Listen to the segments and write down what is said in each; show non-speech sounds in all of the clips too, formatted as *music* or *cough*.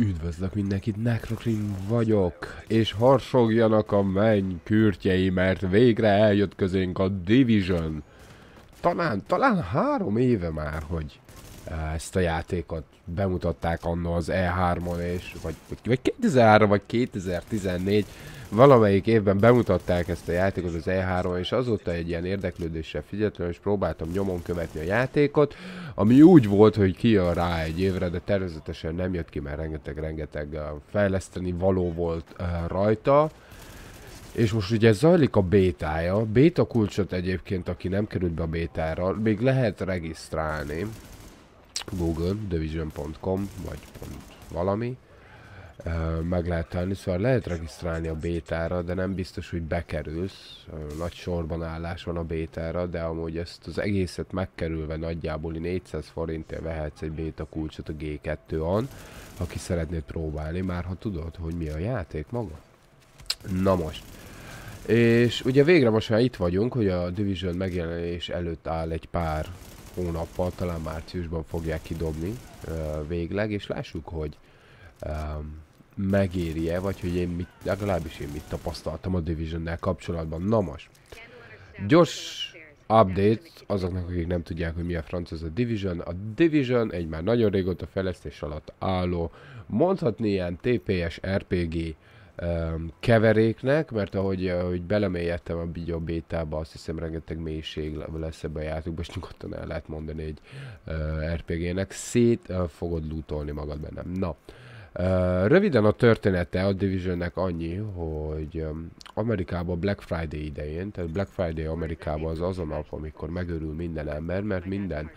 Üdvözlök mindenkit, Necrocrim vagyok, és harsogjanak a menny kürtjei, mert végre eljött közénk a Division. Talán, talán három éve már, hogy eh, ezt a játékot bemutatták annó az E3-on, és, vagy, vagy 2003 vagy 2014, valamelyik évben bemutatták ezt a játékot az E3-on, és azóta egy ilyen érdeklődéssel figyeltem, és próbáltam nyomon követni a játékot, ami úgy volt, hogy kijön rá egy évre, de természetesen nem jött ki, mert rengeteg-rengeteg fejleszteni való volt rajta. És most ugye zajlik a bétája, béta kulcsot egyébként, aki nem került be a bétára, még lehet regisztrálni. Google, division.com, vagy pont valami meg lehet tenni, szóval lehet regisztrálni a bétára, de nem biztos, hogy bekerülsz. Nagy sorban állás van a bétára, de amúgy ezt az egészet megkerülve nagyjából 400 forintért vehetsz egy béta kulcsot a G2-on, aki szeretnéd próbálni, már ha tudod, hogy mi a játék maga. Na most. És ugye végre most már itt vagyunk, hogy a Division megjelenés előtt áll egy pár hónappal, talán márciusban fogják kidobni végleg, és lássuk, hogy megéri-e, vagy hogy én mit, legalábbis én mit tapasztaltam a Division-nel kapcsolatban. Na most, gyors update azoknak, akik nem tudják, hogy mi a franc az a Division. A Division egy már nagyon régóta fejlesztés alatt álló, mondhatni ilyen TPS RPG um, keveréknek, mert ahogy, ahogy belemélyedtem a Bigyó bétába, azt hiszem rengeteg mélység lesz ebbe a játékba, és nyugodtan el lehet mondani egy uh, RPG-nek, szét uh, fogod lootolni magad bennem. Na, Röviden a története a Divisionnek annyi, hogy Amerikában Black Friday idején, tehát Black Friday Amerikában az az a nap, amikor megörül minden ember, mert minden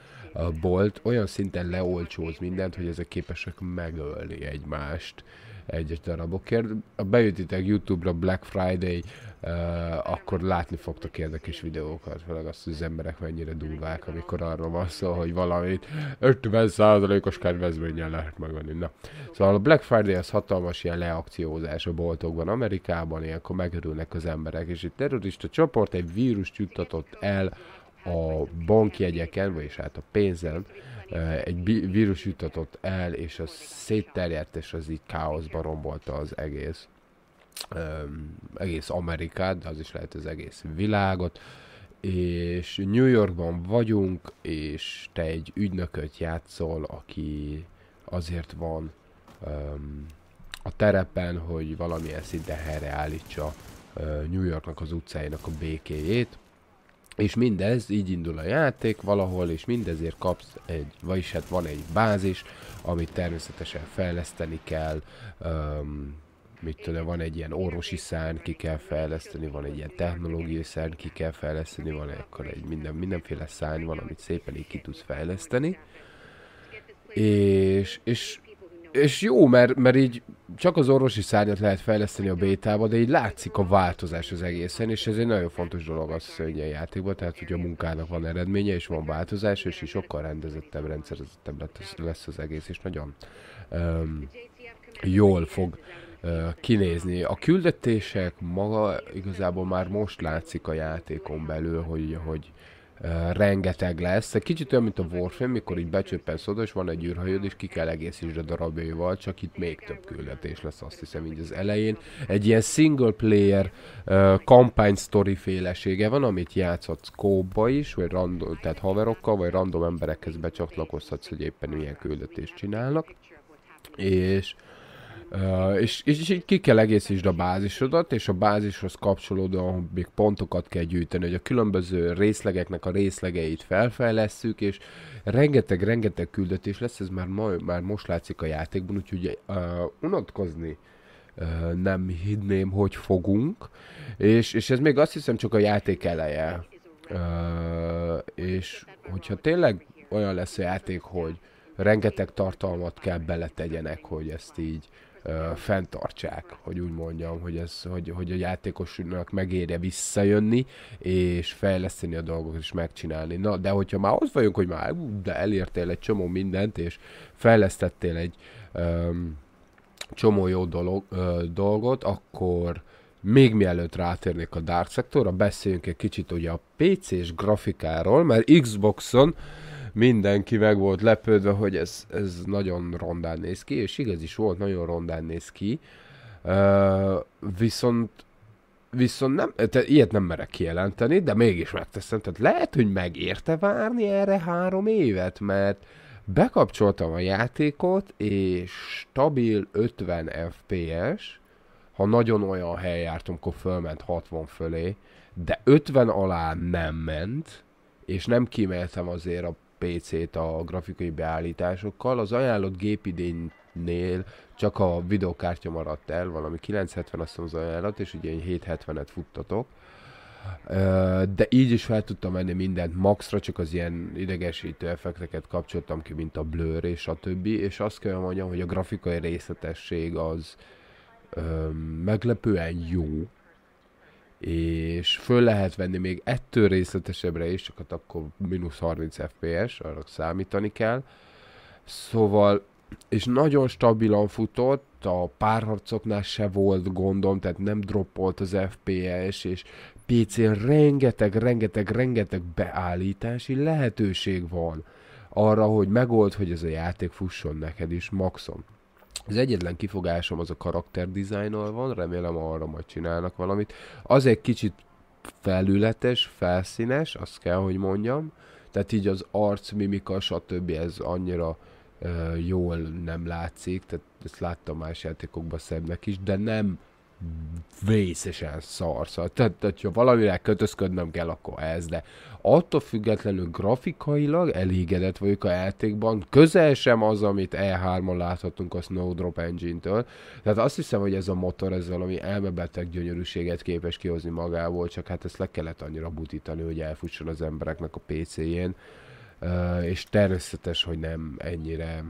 bolt olyan szinten leolcsóz mindent, hogy ezek képesek megölni egymást egyes darabokért. Ha bejöttitek YouTube-ra Black Friday, uh, akkor látni fogtok érdekes videókat, főleg azt, hogy az emberek mennyire durvák, amikor arról van szó, hogy valamit 50%-os kedvezménnyel lehet megvenni. Na. Szóval a Black Friday az hatalmas ilyen leakciózás a boltokban Amerikában, ilyenkor megörülnek az emberek, és egy terrorista csoport egy vírust juttatott el a bankjegyeken, vagyis hát a pénzen, egy vírus jutatott el, és az szétterjedt, és az így káoszba rombolta az egész egész Amerikát, de az is lehet az egész világot, és New Yorkban vagyunk, és te egy ügynököt játszol, aki azért van um, a terepen, hogy valamilyen szinten helyreállítsa uh, New Yorknak az utcáinak a békéjét, és mindez, így indul a játék valahol, és mindezért kapsz egy, vagyis hát van egy bázis, amit természetesen fejleszteni kell, um, mit tudom, van egy ilyen orvosi szán, ki kell fejleszteni, van egy ilyen technológiai szán, ki kell fejleszteni, van akkor egy minden, mindenféle szán, van, amit szépen így ki tudsz fejleszteni. És, és és jó, mert, mert így csak az orvosi szárnyat lehet fejleszteni a bétába, de így látszik a változás az egészen, és ez egy nagyon fontos dolog az hogy ilyen játékban, tehát hogy a munkának van eredménye, és van változás, és így sokkal rendezettebb, rendszerezettebb lesz az egész, és nagyon um, jól fog uh, kinézni. A küldetések maga igazából már most látszik a játékon belül, hogy, hogy rengeteg lesz. Kicsit olyan, mint a Warframe, mikor így becsöppensz oda, és van egy űrhajód, és ki kell egészítsd a darabjaival, csak itt még több küldetés lesz, azt hiszem így az elején. Egy ilyen single player uh, story félesége van, amit játszhatsz kóba is, vagy random, tehát haverokkal, vagy random emberekhez becsatlakozhatsz, hogy éppen milyen küldetést csinálnak. És uh, Uh, és, és, és ki kell egészítsd a bázisodat, és a bázishoz kapcsolódóan még pontokat kell gyűjteni, hogy a különböző részlegeknek a részlegeit felfejlesszük, és rengeteg-rengeteg küldetés lesz, ez már, ma, már most látszik a játékban, úgyhogy uh, unatkozni uh, nem hinném, hogy fogunk, és, és ez még azt hiszem csak a játék eleje. Uh, és hogyha tényleg olyan lesz a játék, hogy uh, rengeteg tartalmat kell beletegyenek, hogy ezt így ö, fenntartsák, hogy úgy mondjam, hogy, ez, hogy, hogy a játékosnak megérje visszajönni, és fejleszteni a dolgokat, és megcsinálni. Na, de hogyha már ott vagyunk, hogy már de elértél egy csomó mindent, és fejlesztettél egy ö, csomó jó dolog, ö, dolgot, akkor még mielőtt rátérnék a Dark Sector-ra, beszéljünk egy kicsit ugye a PC-s grafikáról, mert Xboxon mindenki meg volt lepődve, hogy ez, ez nagyon rondán néz ki, és igaz is volt, nagyon rondán néz ki. Uh, viszont viszont nem, te, ilyet nem merek kijelenteni, de mégis megteszem. Tehát lehet, hogy megérte várni erre három évet, mert bekapcsoltam a játékot, és stabil 50 FPS, ha nagyon olyan hely jártam, akkor fölment 60 fölé, de 50 alá nem ment, és nem kíméltem azért a PC-t a grafikai beállításokkal, az ajánlott gépidénynél csak a videokártya maradt el, valami 970 azt az ajánlat, és ugye én 770-et futtatok, de így is fel tudtam menni mindent maxra, csak az ilyen idegesítő effekteket kapcsoltam ki, mint a blur és a többi, és azt kell mondjam, hogy a grafikai részletesség az öm, meglepően jó, és föl lehet venni még ettől részletesebbre is, csak hát akkor mínusz 30 fps, arra számítani kell. Szóval, és nagyon stabilan futott, a párharcoknál se volt gondom, tehát nem droppolt az FPS, és pc rengeteg, rengeteg, rengeteg beállítási lehetőség van arra, hogy megold, hogy ez a játék fusson neked is maxon. Az egyetlen kifogásom az a karakter dizájnnal van, remélem arra majd csinálnak valamit. Az egy kicsit felületes, felszínes, azt kell, hogy mondjam. Tehát így az arc, mimika, stb. ez annyira uh, jól nem látszik, tehát ezt láttam más játékokban szebbnek is, de nem vészesen szarsz. Tehát, tehát, ha valamire kötözködnöm kell, akkor ez, de attól függetlenül grafikailag elégedett vagyok a játékban, közel sem az, amit E3-on láthatunk a Snowdrop Engine-től. Tehát azt hiszem, hogy ez a motor ez valami elmebeteg gyönyörűséget képes kihozni magából, csak hát ezt le kellett annyira butítani, hogy elfusson az embereknek a PC-jén. Uh, és természetes, hogy nem ennyire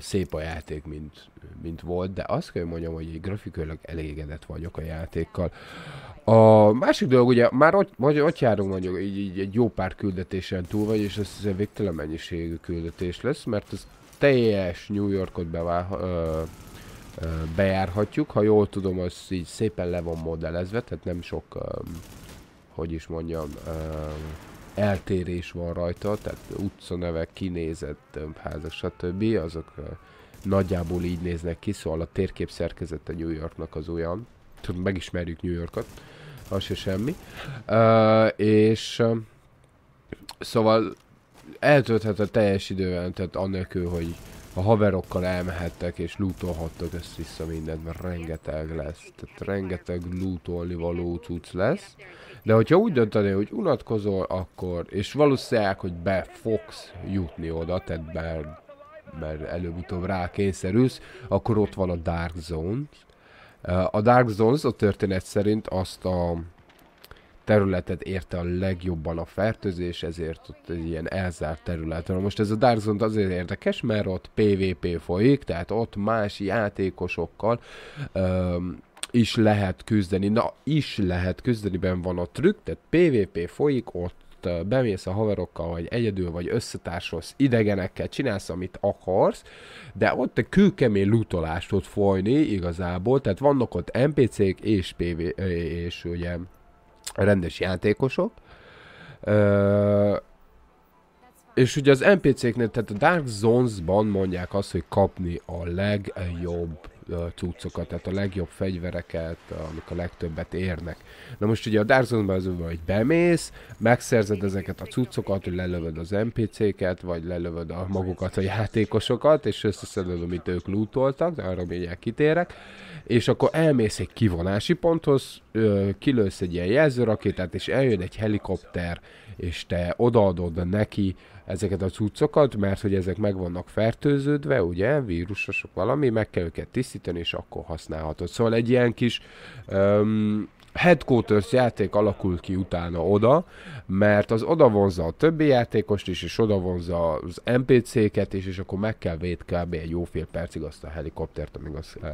szép a játék, mint, mint volt, de azt kell mondjam, hogy egy grafikailag elégedett vagyok a játékkal. A másik dolog, ugye már ott, vagy, ott járunk mondjuk, így, így egy jó pár küldetésen túl vagy, és ez egy végtelen mennyiségű küldetés lesz, mert az teljes New Yorkot bevá, ö, ö, bejárhatjuk, ha jól tudom, az így szépen le van modellezve, tehát nem sok, ö, hogy is mondjam, ö, eltérés van rajta, tehát utca nevek, kinézet, házak, stb. azok nagyjából így néznek ki, szóval a térkép szerkezete New Yorknak az olyan, tudom, megismerjük New Yorkot, az se semmi, uh, és uh, szóval eltölthet a teljes idővel, tehát annélkül, hogy a haverokkal elmehettek és lootolhattak ezt vissza mindent, mert rengeteg lesz. Tehát rengeteg lootolni való cucc lesz. De hogyha úgy döntenél, hogy unatkozol, akkor, és valószínűleg, hogy be fogsz jutni oda, tehát be, mert előbb-utóbb rá kényszerülsz, akkor ott van a Dark Zone. A Dark Zones a történet szerint azt a területet érte a legjobban a fertőzés, ezért ott egy ilyen elzárt területen. Most ez a Dark Zone azért érdekes, mert ott PvP folyik, tehát ott más játékosokkal öm, is lehet küzdeni. Na, is lehet küzdeni, ben van a trükk, tehát PvP folyik, ott bemész a haverokkal, vagy egyedül, vagy összetársolsz idegenekkel, csinálsz, amit akarsz, de ott egy kőkemény lutolást tud folyni igazából, tehát vannak ott NPC-k és, PV, és ugye rendes játékosok. Ö, és ugye az NPC-knél, tehát a Dark Zones-ban mondják azt, hogy kapni a legjobb cuccokat, tehát a legjobb fegyvereket, amik a legtöbbet érnek. Na most ugye a Dark Zone-ban az hogy bemész, megszerzed ezeket a cuccokat, hogy lelövöd az NPC-ket, vagy lelövöd a magukat a játékosokat, és összeszeded, amit ők lootoltak, de arra mindjárt kitérek, és akkor elmész egy kivonási ponthoz, kilősz egy ilyen jelzőrakétát, és eljön egy helikopter, és te odaadod neki ezeket a cuccokat, mert hogy ezek meg vannak fertőződve, ugye, vírusosok valami, meg kell őket tisztítani, és akkor használhatod. Szóval egy ilyen kis headquarters játék alakul ki utána oda, mert az oda vonza a többi játékost is, és oda vonza az NPC-ket is, és akkor meg kell véd kb. egy jó fél percig azt a helikoptert, amíg az, uh,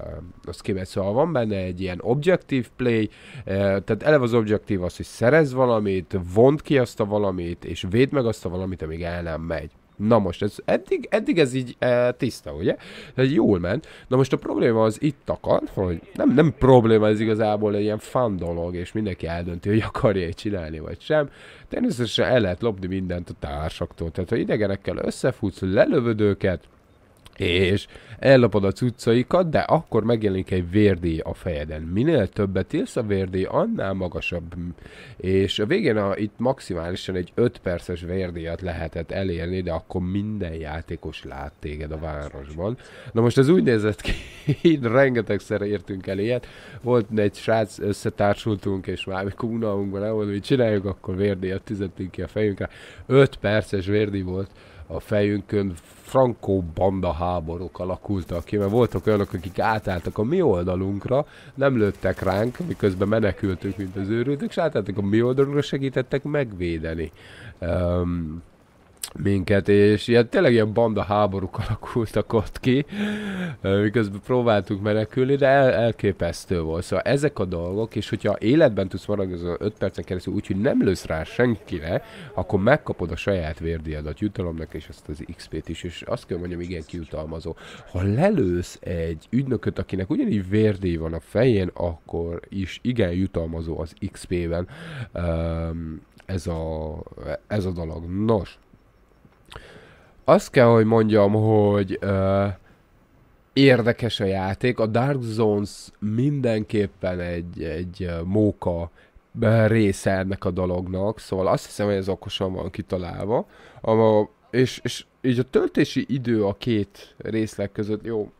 az kimegy. Szóval van benne egy ilyen objective play, uh, tehát eleve az objektív az, hogy szerez valamit, vont ki azt a valamit, és véd meg azt a valamit, amíg el nem megy. Na most, ez eddig, eddig ez így e, tiszta, ugye? Ez jól ment. Na most a probléma az itt akad, hogy nem, nem probléma, ez igazából egy ilyen fan dolog, és mindenki eldönti, hogy akarja csinálni, vagy sem. Természetesen el lehet lopni mindent a társaktól. Tehát ha idegenekkel összefutsz, lelövöd őket, és ellapod a cuccaikat, de akkor megjelenik egy vérdíj a fejeden. Minél többet írsz a vérdíj, annál magasabb. És a végén a, itt maximálisan egy 5 perces vérdíjat lehetett elérni, de akkor minden játékos lát téged a városban. Na most ez úgy nézett ki, *laughs* így rengetegszer értünk el ilyet. Volt egy srác, összetársultunk, és már mikor unalunkban el volt, hogy csináljuk, akkor vérdíjat tizettünk ki a fejünkre. 5 perces vérdíj volt a fejünkön frankó banda háborúk alakultak ki, mert voltak olyanok, akik átálltak a mi oldalunkra, nem lőttek ránk, miközben menekültünk, mint az őrültek, és átálltak a mi oldalunkra, segítettek megvédeni. Um, minket, és ilyen, tényleg ilyen banda háborúk *laughs* alakultak ott ki, miközben próbáltuk menekülni, de el, elképesztő volt. Szóval ezek a dolgok, és hogyha életben tudsz maradni az 5 percen keresztül, úgyhogy nem lősz rá senkire, akkor megkapod a saját vérdiadat jutalomnak, és ezt az XP-t is, és azt kell mondjam, igen kiutalmazó. Ha lelősz egy ügynököt, akinek ugyanígy vérdi van a fején, akkor is igen jutalmazó az XP-ben um, ez a, ez a dolog. Nos, azt kell, hogy mondjam, hogy ö, érdekes a játék. A Dark Zones mindenképpen egy, egy móka része ennek a dolognak, szóval azt hiszem, hogy ez okosan van kitalálva. A, és, és így a töltési idő a két részleg között, jó,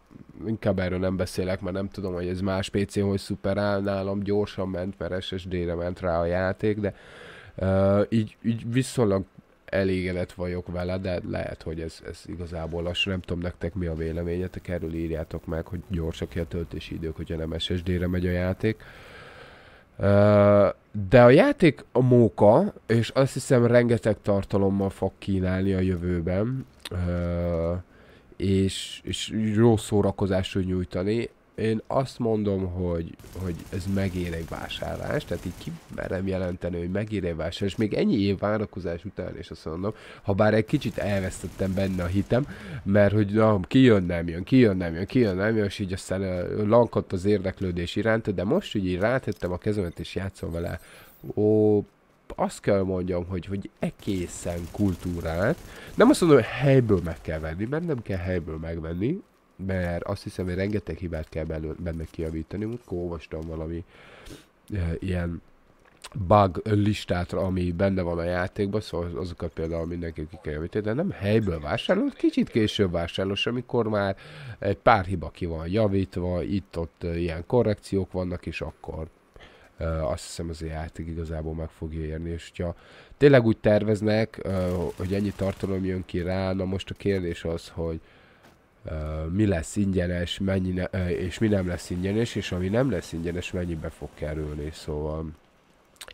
inkább erről nem beszélek, mert nem tudom, hogy ez más pc hogy szuperál, nálam gyorsan ment, mert SSD-re ment rá a játék, de uh, így, így viszonylag elégedett vagyok vele, de lehet, hogy ez, ez igazából lassú. Nem tudom nektek mi a véleményetek, erről írjátok meg, hogy gyorsak a töltési idők, hogyha nem SSD-re megy a játék. De a játék a móka, és azt hiszem rengeteg tartalommal fog kínálni a jövőben, és, és jó szórakozást tud nyújtani. Én azt mondom, hogy, hogy ez megér egy vásárlás, tehát így ki merem jelenteni, hogy megér egy vásárlás, és még ennyi év várakozás után is azt mondom, ha bár egy kicsit elvesztettem benne a hitem, mert hogy na, kijön, nem jön, kijön, nem jön, kijön, nem jön, és így aztán lankadt az érdeklődés iránt, de most úgy így rátettem a kezemet és játszom vele, ó, azt kell mondjam, hogy, hogy egészen kultúrát, nem azt mondom, hogy helyből meg kell venni, mert nem kell helyből megvenni, mert azt hiszem, hogy rengeteg hibát kell belő, benne kiavítani. Múltkor olvastam valami e, ilyen bug listát, ami benne van a játékban, szóval azokat például mindenki ki kell javítani, de nem helyből vásárolod, kicsit később vásárolod, amikor már egy pár hiba ki van javítva, itt-ott eh, ilyen korrekciók vannak, és akkor Uh, azt hiszem az a játék igazából meg fogja érni, és hogyha tényleg úgy terveznek, uh, hogy ennyi tartalom jön ki rá, na most a kérdés az, hogy mi lesz ingyenes, mennyi ne, és mi nem lesz ingyenes, és ami nem lesz ingyenes, mennyibe fog kerülni. Szóval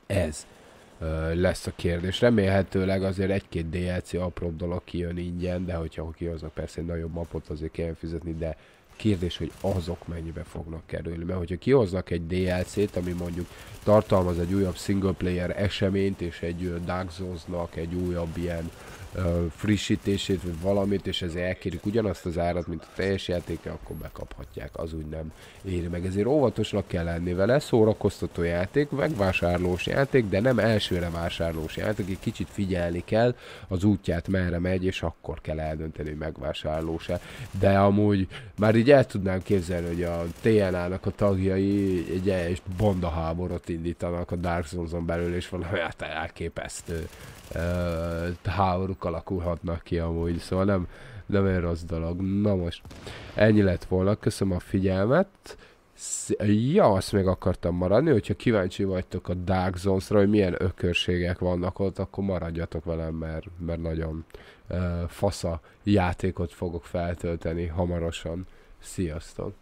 ez lesz a kérdés. Remélhetőleg azért egy-két DLC apró dolog kijön ingyen, de hogyha kihoznak persze egy nagyobb mapot, azért kell fizetni, de kérdés, hogy azok mennyibe fognak kerülni. Mert hogyha kihoznak egy DLC-t, ami mondjuk tartalmaz egy újabb single player eseményt, és egy Dark Souls-nak egy újabb ilyen uh, frissítését, vagy valamit, és ez elkérik ugyanazt az árat, mint a teljes játéke, akkor bekaphatják, az úgy nem éri meg. Ezért óvatosnak kell lenni vele, szórakoztató játék, megvásárlós játék, de nem elsőre vásárlós játék, egy kicsit figyelni kell az útját, merre megy, és akkor kell eldönteni, hogy megvásárlós-e. De amúgy már így el tudnám képzelni, hogy a TNA-nak a tagjai egy és banda háborot indítanak a Dark Souls-on belül, és valami hát elképesztő uh, háború dolgok alakulhatnak ki amúgy, szóval nem, nem egy rossz dolog. Na most, ennyi lett volna, köszönöm a figyelmet. Ja, azt még akartam maradni, hogyha kíváncsi vagytok a Dark zones hogy milyen ökörségek vannak ott, akkor maradjatok velem, mert, mert nagyon uh, fasza játékot fogok feltölteni hamarosan. Sziasztok!